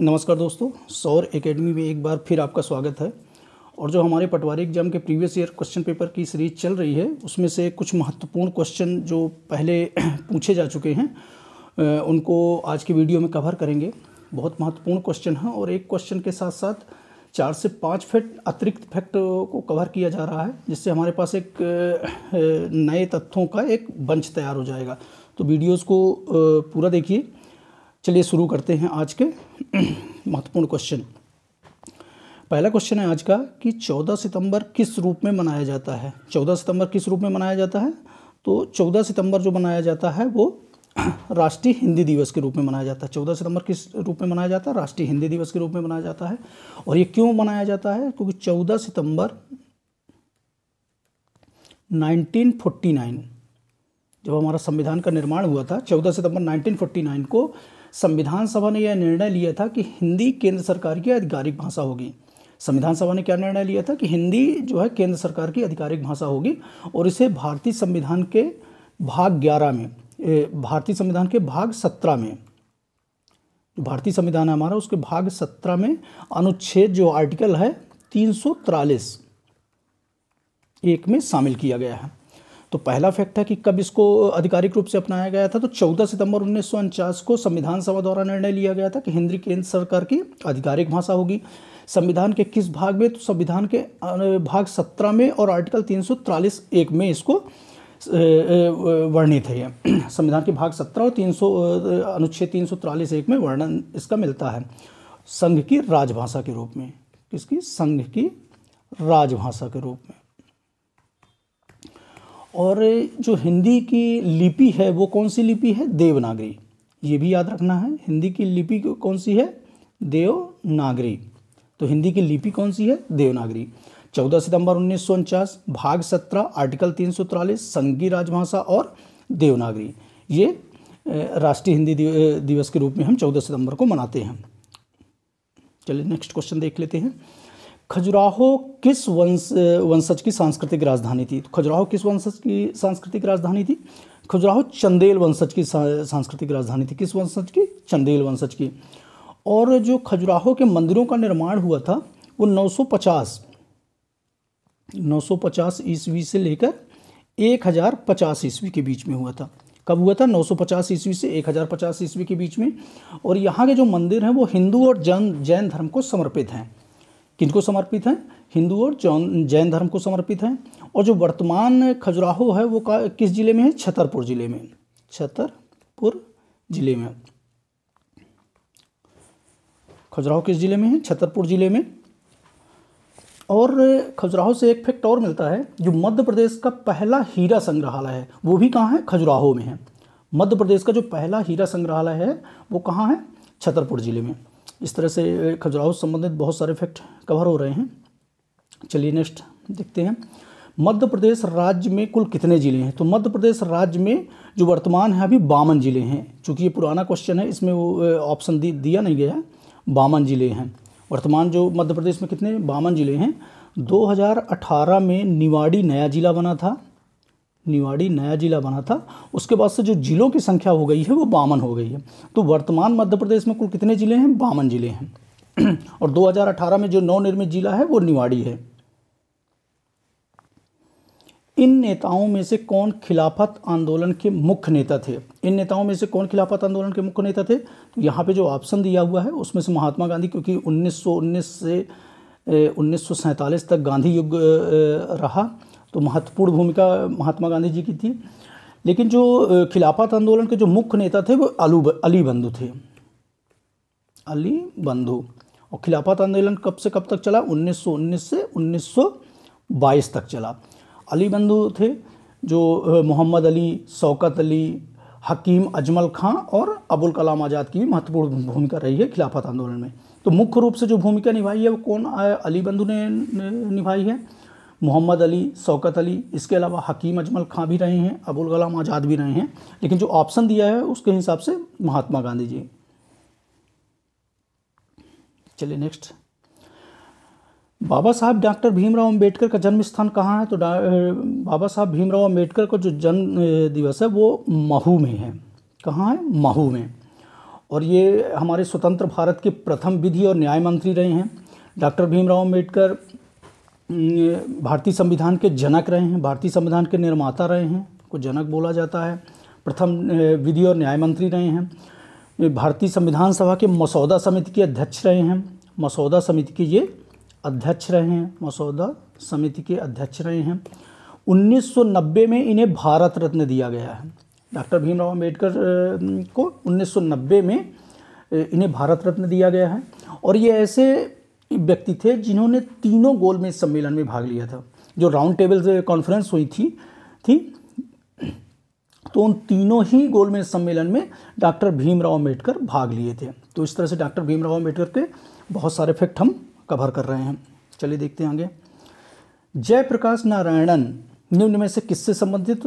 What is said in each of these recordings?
नमस्कार दोस्तों सौर एकेडमी में एक बार फिर आपका स्वागत है और जो हमारे पटवारी एग्जाम के प्रीवियस ईयर क्वेश्चन पेपर की सीरीज चल रही है उसमें से कुछ महत्वपूर्ण क्वेश्चन जो पहले पूछे जा चुके हैं उनको आज की वीडियो में कवर करेंगे बहुत महत्वपूर्ण क्वेश्चन है और एक क्वेश्चन के साथ साथ चार से पाँच फैक्ट अतिरिक्त फैक्ट को कवर किया जा रहा है जिससे हमारे पास एक नए तथ्यों का एक बंच तैयार हो जाएगा तो वीडियोज़ को पूरा देखिए चलिए शुरू करते हैं आज के महत्वपूर्ण क्वेश्चन पहला क्वेश्चन है आज का कि 14 सितंबर किस रूप में मनाया जाता है 14 सितंबर किस रूप में मनाया जाता है तो 14 सितंबर जो मनाया जाता है वो राष्ट्रीय हिंदी दिवस के रूप में मनाया जाता है 14 सितंबर किस रूप में मनाया जाता है राष्ट्रीय हिंदी दिवस के रूप में मनाया जाता है और ये क्यों मनाया जाता है क्योंकि 14 सितंबर 1949 जब हमारा संविधान का निर्माण हुआ था 14 सितंबर 1949 को संविधान सभा ने यह निर्णय लिया था कि हिंदी केंद्र सरकार की आधिकारिक भाषा होगी संविधान सभा ने क्या निर्णय लिया था कि हिंदी जो है केंद्र सरकार की आधिकारिक भाषा होगी और इसे भारतीय संविधान के भाग ग्यारह में भारतीय संविधान के भाग सत्रह में भारतीय संविधान है हमारा उसके भाग सत्रह में अनुच्छेद जो आर्टिकल है तीन एक में शामिल किया गया है तो पहला फैक्ट है कि कब इसको आधिकारिक रूप से अपनाया गया था तो 14 सितंबर उन्नीस को संविधान सभा द्वारा निर्णय लिया गया था कि हिंदी केंद्र सरकार की आधिकारिक भाषा होगी संविधान के किस भाग में तो संविधान के भाग सत्रह में और आर्टिकल तीन एक में इसको वर्णित है संविधान के भाग सत्रह और तीन अनुच्छेद तीन एक में वर्णन इसका मिलता है संघ की राजभाषा के रूप में किसकी संघ की राजभाषा के रूप में और जो हिंदी की लिपि है वो कौन सी लिपि है देवनागरी ये भी याद रखना है हिंदी की लिपि कौन सी है देवनागरी तो हिंदी की लिपि कौन सी है देवनागरी 14 सितंबर उन्नीस भाग 17 आर्टिकल तीन सौ संघी राजभाषा और देवनागरी ये राष्ट्रीय हिंदी दिवस के रूप में हम 14 सितंबर को मनाते हैं चलिए नेक्स्ट क्वेश्चन देख लेते हैं खजुराहो किस वंश वंशज की सांस्कृतिक राजधानी थी तो खजुराहो किस वंशज की सांस्कृतिक राजधानी थी खजुराहो चंदेल वंशज की सांस्कृतिक राजधानी थी किस वंशज की चंदेल वंशज की और जो खजुराहो के मंदिरों का निर्माण हुआ था वो 950 950 ईस्वी से लेकर 1050 ईस्वी के बीच में हुआ था कब हुआ था 950 ईस्वी से 1050 ईस्वी के बीच में और यहाँ के जो मंदिर हैं वो हिंदू और जैन जैन धर्म को समर्पित हैं किनको समर्पित हैं हिंदू और जैन धर्म को समर्पित हैं और जो वर्तमान खजुराहो है वो किस जिले में है छतरपुर जिले में छतरपुर जिले में खजुराहो किस जिले में है छतरपुर जिले में और खजुराहो से एक फैक्ट और मिलता है जो मध्य प्रदेश का पहला हीरा संग्रहालय है वो भी कहाँ है खजुराहो में है मध्य प्रदेश का जो पहला हीरा संग्रहालय है वो कहाँ है छतरपुर जिले में इस तरह से खजुराहो से संबंधित बहुत सारे फैक्ट कवर हो रहे हैं चलिए नेक्स्ट देखते हैं मध्य प्रदेश राज्य में कुल कितने ज़िले हैं तो मध्य प्रदेश राज्य में जो वर्तमान है अभी बावन ज़िले हैं चूँकि ये पुराना क्वेश्चन है इसमें वो ऑप्शन दिया नहीं गया है बावन ज़िले हैं वर्तमान जो मध्य प्रदेश में कितने बावन ज़िले हैं 2018 में निवाड़ी नया ज़िला बना था निवाड़ी नया जिला बना था उसके बाद से जो जिलों की संख्या हो गई है वो बावन हो गई है तो वर्तमान मध्य प्रदेश में कुल कितने ज़िले हैं बावन ज़िले हैं और 2018 में जो नवनिर्मित जिला है वो निवाड़ी है इन नेताओं में से कौन खिलाफत आंदोलन के मुख्य नेता थे इन नेताओं में से कौन खिलाफत आंदोलन के मुख्य नेता थे तो यहाँ पे जो ऑप्शन दिया हुआ है उसमें से महात्मा गांधी क्योंकि 1919 से 1947 तक गांधी युग रहा तो महत्वपूर्ण भूमिका महात्मा गांधी जी की थी लेकिन जो खिलाफत आंदोलन के जो मुख्य नेता थे वो अलू अली बंधु थे अली बंधु और खिलाफत आंदोलन कब से कब तक चला 1919 से 1922 तक चला अली बंधु थे जो मोहम्मद अली शौकत अली हकीम अजमल खां और अबुल कलाम आज़ाद की महत्वपूर्ण भूमिका रही है खिलाफत आंदोलन में तो मुख्य रूप से जो भूमिका निभाई है वो कौन अली बंधु ने निभाई है मोहम्मद अली शौकत अली इसके अलावा हकीम अजमल खां भी रहे हैं अबुल कलाम आज़ाद भी रहे हैं लेकिन जो ऑप्शन दिया है उसके हिसाब से महात्मा गांधी जी चलिए नेक्स्ट बाबा साहब डॉक्टर भीमराव अंबेडकर का जन्म स्थान कहाँ है तो बाबा साहब भीमराव अंबेडकर का जो जन्म दिवस है वो महू में है कहाँ है महू में और ये हमारे स्वतंत्र भारत के प्रथम विधि और न्याय मंत्री रहे हैं डॉक्टर भीमराव अम्बेडकर भारतीय संविधान के जनक रहे हैं भारतीय संविधान के निर्माता रहे हैं को जनक बोला जाता है प्रथम विधि और न्याय मंत्री रहे हैं भारतीय संविधान सभा के मसौदा समिति के अध्यक्ष रहे हैं मसौदा समिति के ये अध्यक्ष रहे हैं मसौदा समिति के अध्यक्ष रहे हैं 1990 में इन्हें भारत रत्न दिया गया है डॉक्टर भीमराव अम्बेडकर को 1990 में इन्हें भारत रत्न दिया गया है और ये ऐसे व्यक्ति थे जिन्होंने तीनों गोल में सम्मेलन में भाग लिया था जो राउंड टेबल कॉन्फ्रेंस हुई थी थी तो उन तीनों ही गोलमेज सम्मेलन में डॉक्टर भीमराव अम्बेडकर भाग लिए थे तो इस तरह से डॉक्टर भीमराव अम्बेडकर के बहुत सारे फैक्ट हम कवर कर रहे हैं चलिए देखते हैं आगे जयप्रकाश नारायणन निम्न में से किससे संबंधित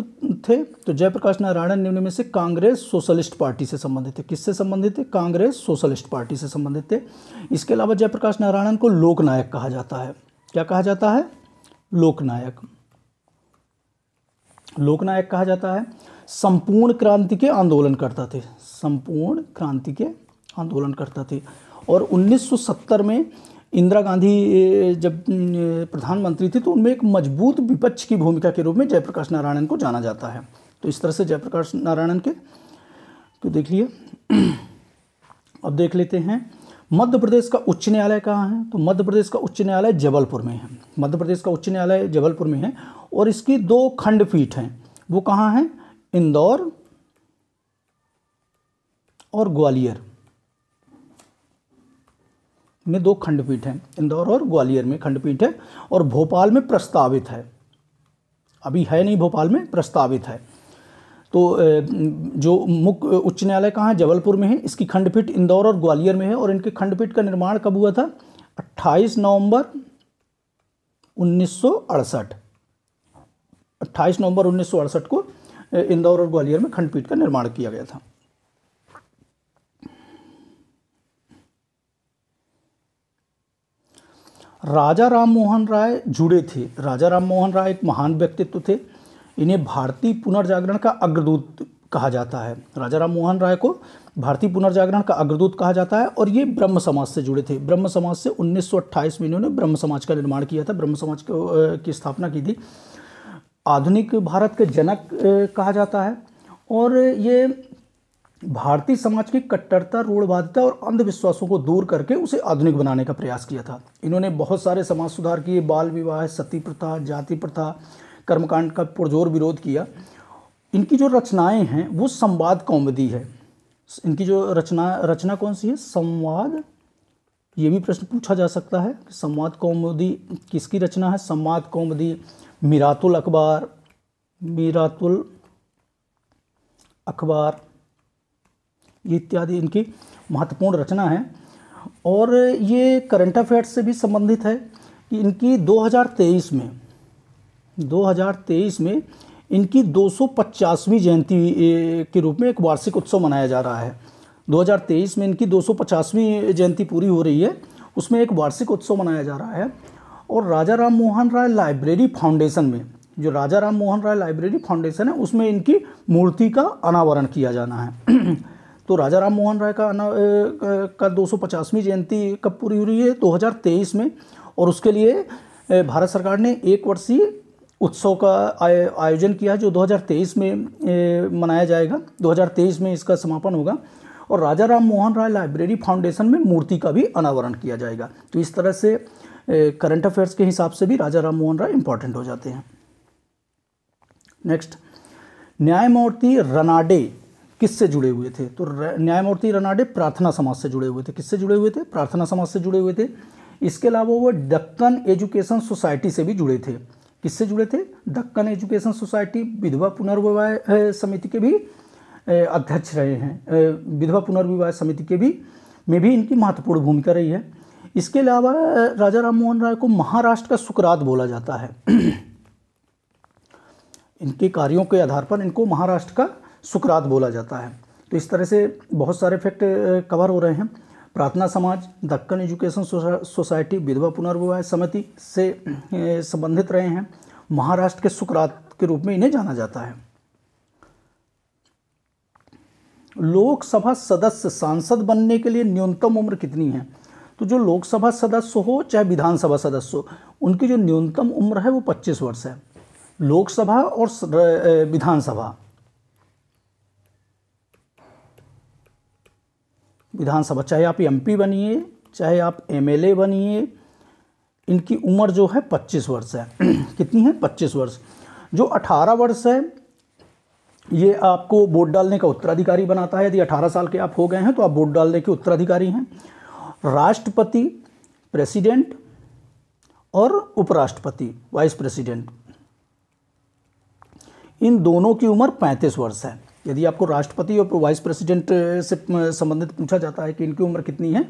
थे तो जयप्रकाश नारायण निम्न में से कांग्रेस सोशलिस्ट पार्टी से संबंधित थे किससे संबंधित थे कांग्रेस सोशलिस्ट पार्टी से संबंधित थे इसके अलावा जयप्रकाश नारायण को लोकनायक कहा जाता है क्या कहा जाता है लोकनायक लोकनायक कहा जाता है संपूर्ण क्रांति के आंदोलन करता थे संपूर्ण क्रांति के आंदोलन करता थे और 1970 में इंदिरा गांधी जब प्रधानमंत्री थी तो उनमें एक मजबूत विपक्ष की भूमिका के रूप में जयप्रकाश नारायणन को जाना जाता है तो इस तरह से जयप्रकाश नारायणन के तो देख लिए अब देख लेते हैं मध्य प्रदेश का उच्च न्यायालय कहाँ है तो मध्य प्रदेश का उच्च न्यायालय जबलपुर में है मध्य प्रदेश का उच्च न्यायालय जबलपुर में है और इसकी दो खंडपीठ हैं वो कहाँ हैं इंदौर और ग्वालियर में दो खंडपीठ हैं इंदौर और ग्वालियर में खंडपीठ है और भोपाल में प्रस्तावित है अभी है नहीं भोपाल में प्रस्तावित है तो जो मुख्य उच्च न्यायालय कहाँ है जबलपुर में है इसकी खंडपीठ इंदौर और ग्वालियर में है और इनके खंडपीठ का निर्माण कब हुआ था 28 नवंबर 1968 28 नवंबर 1968 को इंदौर और ग्वालियर में खंडपीठ का निर्माण किया गया था राजा राम मोहन राय जुड़े थे राजा राम मोहन राय एक महान व्यक्तित्व थे इन्हें भारतीय पुनर्जागरण का अग्रदूत कहा जाता है राजा राम मोहन राय को भारतीय पुनर्जागरण का अग्रदूत कहा जाता है और ये ब्रह्म समाज से जुड़े थे ब्रह्म समाज से 1928 में इन्होंने ब्रह्म समाज का निर्माण किया था ब्रह्म समाज की स्थापना की थी आधुनिक भारत के जनक कहा जाता है और ये भारतीय समाज की कट्टरता रूढ़वादिता और अंधविश्वासों को दूर करके उसे आधुनिक बनाने का प्रयास किया था इन्होंने बहुत सारे समाज सुधार किए बाल विवाह सती प्रथा जाति प्रथा कर्मकांड का पुरजोर विरोध किया इनकी जो रचनाएं हैं वो संवाद कौमदी है इनकी जो रचना रचना कौन सी है संवाद ये भी प्रश्न पूछा जा सकता है कि संवाद कौमदी किसकी रचना है संवाद कौमदी मीरातुल अखबार मीरातुल अखबार ये इत्यादि इनकी महत्वपूर्ण रचना है और ये करंट अफेयर्स से भी संबंधित है कि इनकी 2023 में 2023 में इनकी 250वीं जयंती के रूप में एक वार्षिक उत्सव मनाया जा रहा है 2023 में इनकी 250वीं जयंती पूरी हो रही है उसमें एक वार्षिक उत्सव मनाया जा रहा है और राजा राम मोहन राय लाइब्रेरी फाउंडेशन में जो राजा राम मोहन राय लाइब्रेरी फाउंडेशन है उसमें इनकी मूर्ति का अनावरण किया जाना है तो राजा राम मोहन राय का अना का 250वीं जयंती कब पूरी हुई है 2023 में और उसके लिए भारत सरकार ने एक वर्षीय उत्सव का आयोजन किया जो 2023 में मनाया जाएगा 2023 में इसका समापन होगा और राजा राम मोहन राय लाइब्रेरी फाउंडेशन में मूर्ति का भी अनावरण किया जाएगा तो इस तरह से करंट अफेयर्स के हिसाब से भी राजा राम मोहन राय इंपॉर्टेंट हो जाते हैं नेक्स्ट न्यायमूर्ति रनाडे किससे जुड़े हुए थे तो न्यायमूर्ति रनाडे प्रार्थना समाज से जुड़े हुए थे किससे जुड़े हुए थे प्रार्थना समाज से जुड़े हुए थे इसके अलावा वो दक्कन एजुकेशन सोसाइटी से भी जुड़े थे किससे जुड़े थे दक्कन एजुकेशन सोसाइटी विधवा पुनर्विवाह समिति के भी अध्यक्ष रहे हैं विधवा पुनर्विवाह समिति के भी में भी इनकी महत्वपूर्ण भूमिका रही है इसके अलावा राजा राम मोहन राय को महाराष्ट्र का सुकरात बोला जाता है इनके कार्यों के आधार पर इनको महाराष्ट्र का सुकरात बोला जाता है तो इस तरह से बहुत सारे फैक्ट कवर हो रहे हैं प्रार्थना समाज दक्कन एजुकेशन सोसाइटी विधवा पुनर्विवाह समिति से संबंधित रहे हैं महाराष्ट्र के सुकरात के रूप में इन्हें जाना जाता है लोकसभा सदस्य सांसद बनने के लिए न्यूनतम उम्र कितनी है तो जो लोकसभा सदस्य हो चाहे विधानसभा सदस्य हो उनकी जो न्यूनतम उम्र है वो 25 वर्ष है लोकसभा और विधानसभा विधानसभा चाहे आप एमपी बनिए चाहे आप एमएलए बनिए इनकी उम्र जो है 25 वर्ष है कितनी है 25 वर्ष जो 18 वर्ष है ये आपको वोट डालने का उत्तराधिकारी बनाता है यदि 18 साल के आप हो गए हैं तो आप वोट डालने के उत्तराधिकारी हैं राष्ट्रपति प्रेसिडेंट और उपराष्ट्रपति वाइस प्रेसिडेंट इन दोनों की उम्र 35 वर्ष है यदि आपको राष्ट्रपति और वाइस प्रेसिडेंट से संबंधित पूछा जाता है कि इनकी उम्र कितनी है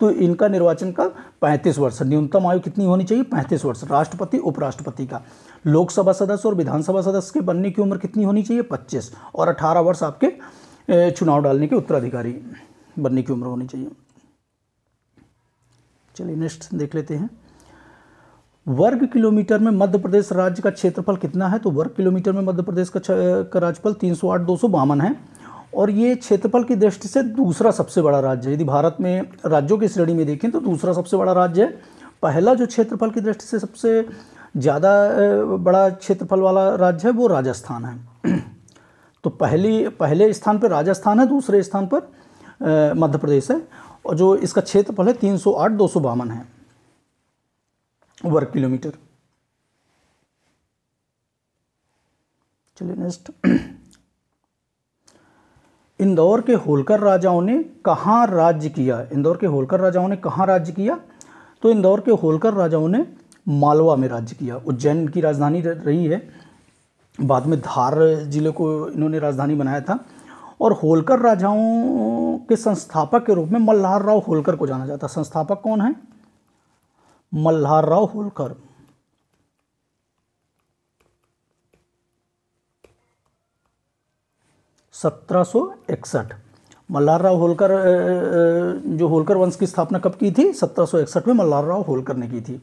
तो इनका निर्वाचन का पैंतीस वर्ष न्यूनतम आयु कितनी होनी चाहिए पैंतीस वर्ष राष्ट्रपति उपराष्ट्रपति का लोकसभा सदस्य और विधानसभा सदस्य के बनने की उम्र कितनी होनी चाहिए पच्चीस और अठारह वर्ष आपके चुनाव डालने के उत्तराधिकारी बनने की उम्र होनी चाहिए चलिए नेक्स्ट देख लेते हैं वर्ग किलोमीटर में मध्य प्रदेश राज्य का क्षेत्रफल कितना है तो वर्ग किलोमीटर में मध्य प्रदेश का का राज्यफल तीन सौ आठ दो सौ बावन है और ये क्षेत्रफल की दृष्टि से दूसरा सबसे बड़ा राज्य है यदि भारत में राज्यों की श्रेणी में देखें तो दूसरा सबसे बड़ा राज्य है पहला जो क्षेत्रफल की दृष्टि से सबसे ज़्यादा बड़ा क्षेत्रफल वाला राज्य है वो राजस्थान है तो पहली पहले स्थान पर राजस्थान है दूसरे स्थान पर मध्य प्रदेश है और जो इसका क्षेत्रफल है तीन सौ आठ दो सौ बावन है वर्ग किलोमीटर चलिए नेक्स्ट इंदौर के होलकर राजाओं ने कहाँ राज्य किया इंदौर के होलकर राजाओं ने कहाँ राज्य किया तो इंदौर के होलकर राजाओं ने मालवा में राज्य किया उज्जैन की राजधानी रही है बाद में धार जिले को इन्होंने राजधानी बनाया था और होलकर राजाओं के संस्थापक के रूप में मल्हार राव होलकर को जाना जाता संस्थापक कौन है राव होलकर सत्रह राव होलकर जो होलकर वंश की स्थापना कब की थी 1761 में मल्हार राव होलकर ने की थी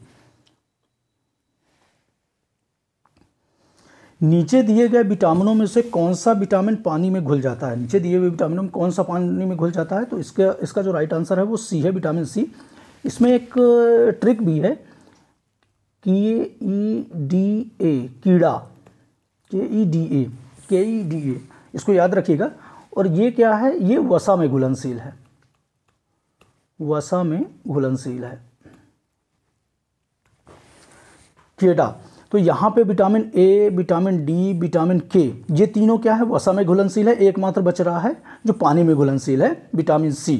नीचे दिए गए विटामिनों में से कौन सा विटामिन पानी में घुल जाता है नीचे दिए हुए विटामिनों में कौन सा पानी में घुल जाता है तो इसका इसका जो राइट आंसर है वो सी है विटामिन सी इसमें एक ट्रिक भी है कि ये ई डी ए कीड़ा के ई डी ए के ई डी ए इसको याद रखिएगा और ये क्या है ये वसा में घुलनशील है वसा में घुलनशील है कीड़ा तो यहाँ पे vitamin A vitamin D vitamin K ये तीनों क्या है वसा में घुलनशील है एकमात्र बच रहा है जो पानी में घुलनशील है विटामिन सी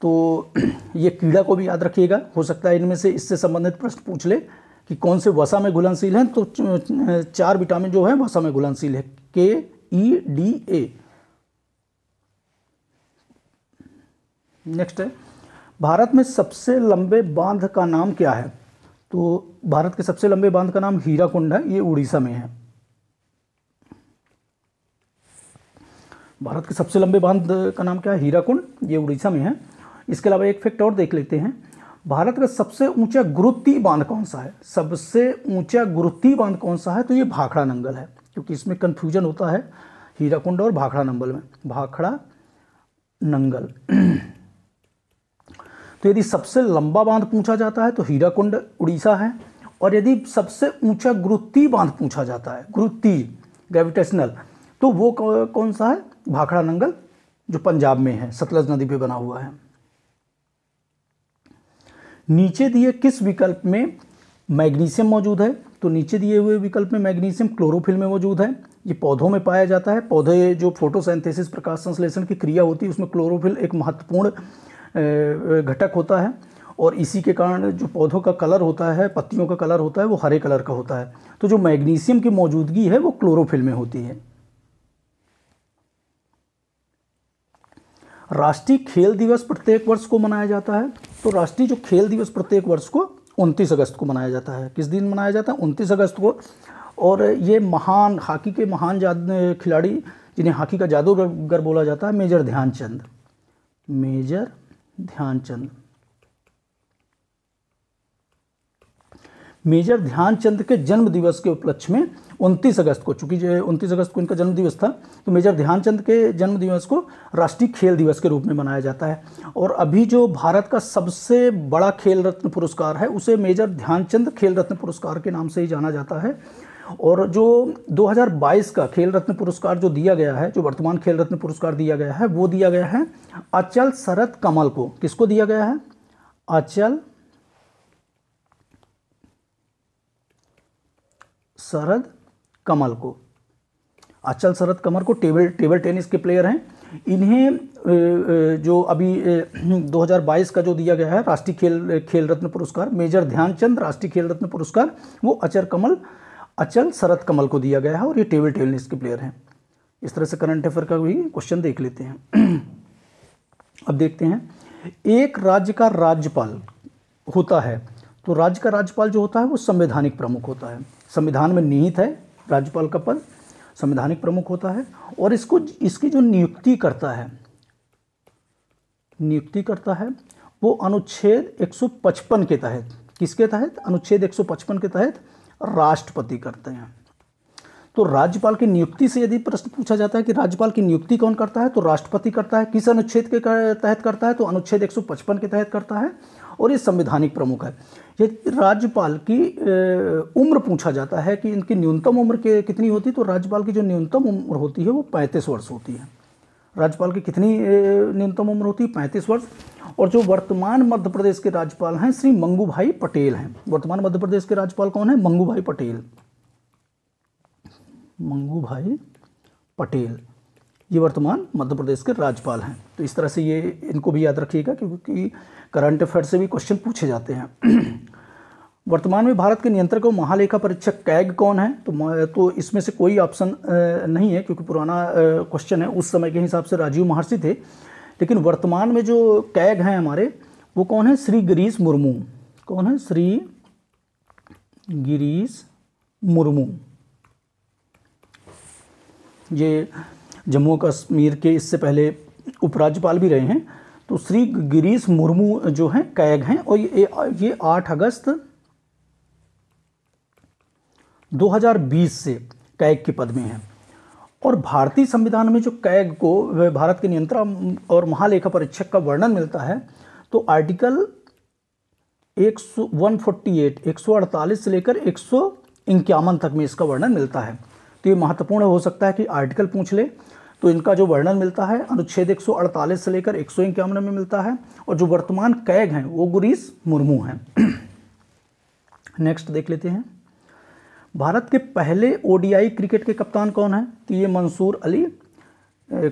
तो ये कीड़ा को भी याद रखिएगा हो सकता है इनमें से इससे संबंधित प्रश्न पूछ ले कि कौन से वसा में घुलनशील हैं तो चार विटामिन जो है वसा में घुलनशील है के ई डी ए नेक्स्ट है भारत में सबसे लंबे बांध का नाम क्या है तो भारत के सबसे लंबे बांध का नाम हीरा कुंड है ये उड़ीसा में है भारत के सबसे लंबे बांध का नाम क्या है हीरा कुंड ये उड़ीसा में है इसके अलावा एक फैक्ट और देख लेते हैं भारत का सबसे ऊंचा गुरुत्वीय बांध कौन सा है सबसे ऊंचा गुरुत्वीय बांध कौन सा है तो ये भाखड़ा नंगल है क्योंकि इसमें कन्फ्यूजन होता है हीराकुंड और भाखड़ा नंगल में भाखड़ा नंगल तो यदि सबसे लंबा बांध पूछा जाता है तो हीराकुंड उड़ीसा है और यदि सबसे ऊंचा गुरुत्वीय बांध पूछा जाता है गुरुत्वीय ग्रेविटेशनल तो वो कौन सा है भाखड़ा नंगल जो पंजाब में है सतलज नदी पे बना हुआ है नीचे दिए किस विकल्प में मैग्नीशियम मौजूद है तो नीचे दिए हुए विकल्प में मैग्नीशियम क्लोरोफिल में मौजूद है ये पौधों में पाया जाता है पौधे जो फोटोसेंथेसिस प्रकाश संश्लेषण की क्रिया होती है उसमें क्लोरोफिल एक महत्वपूर्ण घटक होता है और इसी के कारण जो पौधों का कलर होता है पत्तियों का कलर होता है वो हरे कलर का होता है तो जो मैग्नीशियम की मौजूदगी है वो क्लोरोफिल में होती है राष्ट्रीय खेल दिवस प्रत्येक वर्ष को मनाया जाता है तो राष्ट्रीय जो खेल दिवस प्रत्येक वर्ष को उनतीस अगस्त को मनाया जाता है किस दिन मनाया जाता है उनतीस अगस्त को और ये महान हॉकी के महान खिलाड़ी जिन्हें हॉकी का जादूगर बोला जाता है major Dhyanchand major Dhyanchand major Dhyanchand के जन्म दिवस के उपलक्ष्य में 29 अगस्त को चूँकि जो उनतीस अगस्त को इनका जन्म दिवस था तो मेजर ध्यानचंद के जन्म दिवस को राष्ट्रीय खेल दिवस के रूप में मनाया जाता है और अभी जो भारत का सबसे बड़ा खेल रत्न पुरस्कार है उसे मेजर ध्यानचंद खेल रत्न पुरस्कार के नाम से ही जाना जाता है और जो 2022 का खेल रत्न पुरस्कार जो दिया गया है जो वर्तमान खेल रत्न पुरस्कार दिया गया है वो दिया गया है अचल शरद कमल को किसको दिया गया है अचल शरद कमल को अचल शरद कमल को टेबल टेबल टेनिस के प्लेयर हैं इन्हें जो अभी 2022 का जो दिया गया है राष्ट्रीय खेल खेल रत्न पुरस्कार मेजर ध्यानचंद राष्ट्रीय खेल रत्न पुरस्कार वो अचर कमल अचल शरद कमल को दिया गया है और ये टेबल टेनिस के प्लेयर हैं इस तरह से करंट अफेयर का भी क्वेश्चन देख लेते हैं अब देखते हैं एक राज्य का राज्यपाल होता है तो राज्य का राज्यपाल जो होता है वो संवैधानिक प्रमुख होता है संविधान में निहित है राज्यपाल का पद संवैधानिक प्रमुख होता है और इसको इसकी जो नियुक्ति करता है नियुक्ति करता है वो अनुच्छेद 155 के तहत किसके तहत अनुच्छेद 155 के तहत राष्ट्रपति करते हैं तो राज्यपाल की नियुक्ति से यदि प्रश्न पूछा जाता है कि राज्यपाल की नियुक्ति कौन करता है तो राष्ट्रपति करता है किस अनुच्छेद के तहत करता है तो अनुच्छेद 155 के तहत करता है और ये संवैधानिक प्रमुख है यदि राज्यपाल की उम्र पूछा जाता है कि इनकी न्यूनतम उम्र के कितनी होती है तो राज्यपाल की जो न्यूनतम उम्र होती है वो पैंतीस वर्ष होती है राज्यपाल की कितनी न्यूनतम उम्र होती है पैंतीस वर्ष और जो वर्तमान मध्य प्रदेश के राज्यपाल हैं श्री मंगू भाई पटेल हैं वर्तमान मध्य प्रदेश के राज्यपाल कौन है मंगू भाई पटेल मंगू भाई पटेल ये वर्तमान मध्य प्रदेश के राज्यपाल हैं तो इस तरह से ये इनको भी याद रखिएगा क्योंकि करंट अफेयर से भी क्वेश्चन पूछे जाते हैं वर्तमान में भारत के नियंत्रक और महालेखा परीक्षक कैग कौन है तो तो इसमें से कोई ऑप्शन नहीं है क्योंकि पुराना क्वेश्चन है उस समय के हिसाब से राजीव महर्षि थे लेकिन वर्तमान में जो कैग हैं हमारे वो कौन है श्री गिरीश मुर्मू कौन है श्री गिरीश मुर्मू ये जम्मू कश्मीर के इससे पहले उपराज्यपाल भी रहे हैं तो श्री गिरीश मुर्मू जो हैं कैग हैं और ये ये आठ अगस्त 2020 से कैग के पद में हैं और भारतीय संविधान में जो कैग को भारत के नियंत्रण और महालेखा परीक्षक का वर्णन मिलता है तो आर्टिकल एक सौ वन फोर्टी एट एक सौ अड़तालीस से लेकर एक सौ इक्यावन तक में इसका वर्णन मिलता है तो ये महत्वपूर्ण हो सकता है कि आर्टिकल पूछ ले तो इनका जो वर्णन मिलता है अनुच्छेद 148 से लेकर एक सौ इक्यावन में मिलता है और जो वर्तमान कैग हैं वो गुरीश मुर्मू हैं नेक्स्ट देख लेते हैं भारत के पहले ओडीआई क्रिकेट के कप्तान कौन हैं तो ये मंसूर अली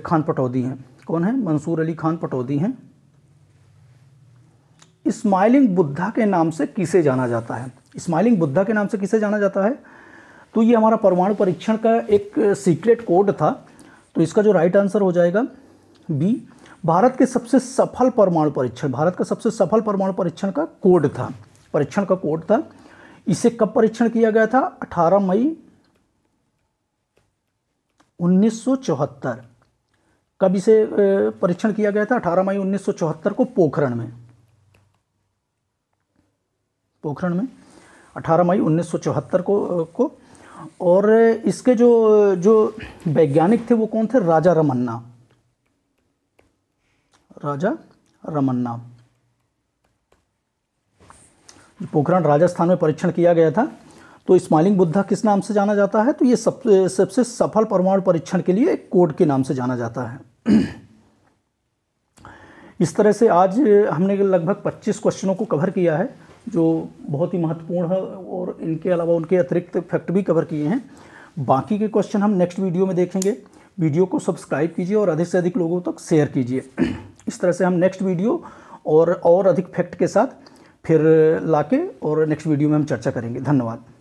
खान पटौदी हैं कौन है मंसूर अली खान पटौदी हैं स्माइलिंग बुद्धा के नाम से किसे जाना जाता है स्माइलिंग बुद्धा के नाम से किसे जाना जाता है तो ये हमारा परमाणु परीक्षण का एक सीक्रेट कोड था तो इसका जो राइट आंसर हो जाएगा बी भारत के सबसे सफल परमाणु परीक्षण भारत का सबसे सफल परमाणु परीक्षण का कोड था परीक्षण का कोड था इसे कब परीक्षण किया गया था 18 मई 1974 कब इसे परीक्षण किया गया था 18 मई 1974 को पोखरण में पोखरण में 18 मई 1974 को को और इसके जो जो वैज्ञानिक थे वो कौन थे राजा रमन्ना राजा रमन्ना पोखरण राजस्थान में परीक्षण किया गया था तो स्माइलिंग बुद्धा किस नाम से जाना जाता है तो ये सबसे सबसे सफल परमाणु परीक्षण के लिए कोड के नाम से जाना जाता है इस तरह से आज हमने लगभग 25 क्वेश्चनों को कवर किया है जो बहुत ही महत्वपूर्ण है और इनके अलावा उनके अतिरिक्त फैक्ट भी कवर किए हैं बाकी के क्वेश्चन हम नेक्स्ट वीडियो में देखेंगे वीडियो को सब्सक्राइब कीजिए और अधिक से अधिक लोगों तक शेयर कीजिए इस तरह से हम नेक्स्ट वीडियो और और अधिक फैक्ट के साथ फिर लाके और नेक्स्ट वीडियो में हम चर्चा करेंगे धन्यवाद